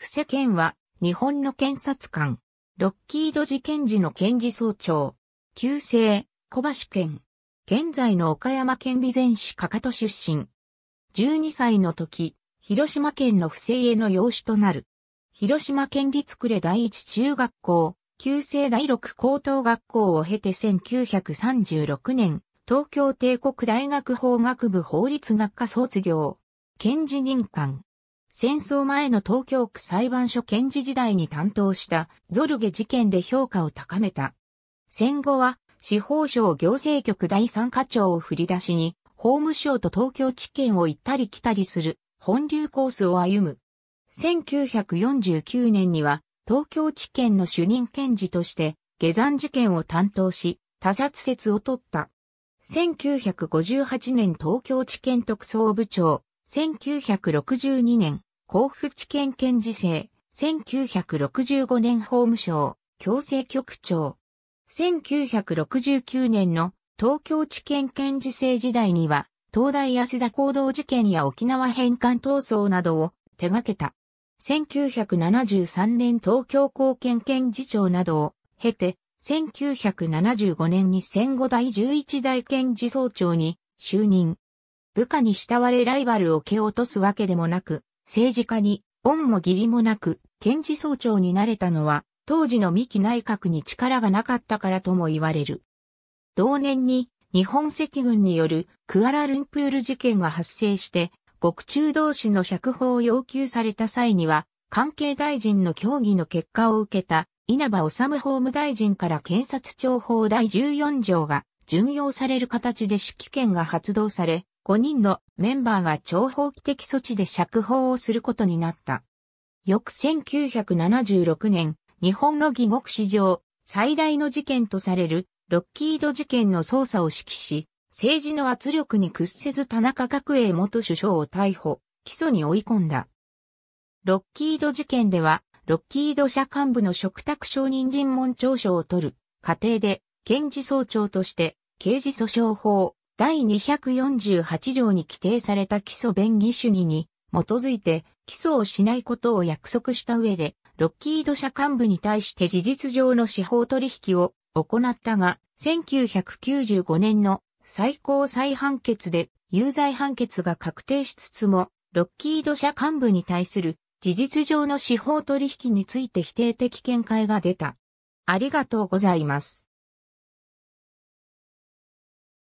布施県は、日本の検察官、ロッキード事件時の検事総長、旧姓、小橋県、現在の岡山県備前市かかと出身。12歳の時、広島県の不正への養子となる。広島県立呉第一中学校、旧姓第六高等学校を経て1936年、東京帝国大学法学部法律学科卒業、検事任官、戦争前の東京区裁判所検事時代に担当したゾルゲ事件で評価を高めた。戦後は司法省行政局第三課長を振り出しに法務省と東京地検を行ったり来たりする本流コースを歩む。1949年には東京地検の主任検事として下山事件を担当し他殺説を取った。1958年東京地検特捜部長1962年、甲府地検検事制、1965年法務省、強制局長。1969年の東京地検検事制時代には、東大安田行動事件や沖縄返還闘争などを手掛けた。1973年東京高検検事長などを経て、1975年に戦後第11代検事総長に就任。部下に慕われライバルを蹴落とすわけでもなく、政治家に恩も義理もなく、検事総長になれたのは、当時の三木内閣に力がなかったからとも言われる。同年に日本赤軍によるクアラルンプール事件が発生して、獄中同士の釈放を要求された際には、関係大臣の協議の結果を受けた稲葉治法務大臣から検察庁法第14条が巡用される形で指揮権が発動され、5人のメンバーが長方規的措置で釈放をすることになった。翌1976年、日本の義獄史上最大の事件とされるロッキード事件の捜査を指揮し、政治の圧力に屈せず田中角栄元首相を逮捕、起訴に追い込んだ。ロッキード事件では、ロッキード社幹部の嘱託承認尋問調書を取る過程で、検事総長として、刑事訴訟法、第248条に規定された基礎便宜主義に基づいて起訴をしないことを約束した上で、ロッキード社幹部に対して事実上の司法取引を行ったが、1995年の最高裁判決で有罪判決が確定しつつも、ロッキード社幹部に対する事実上の司法取引について否定的見解が出た。ありがとうございます。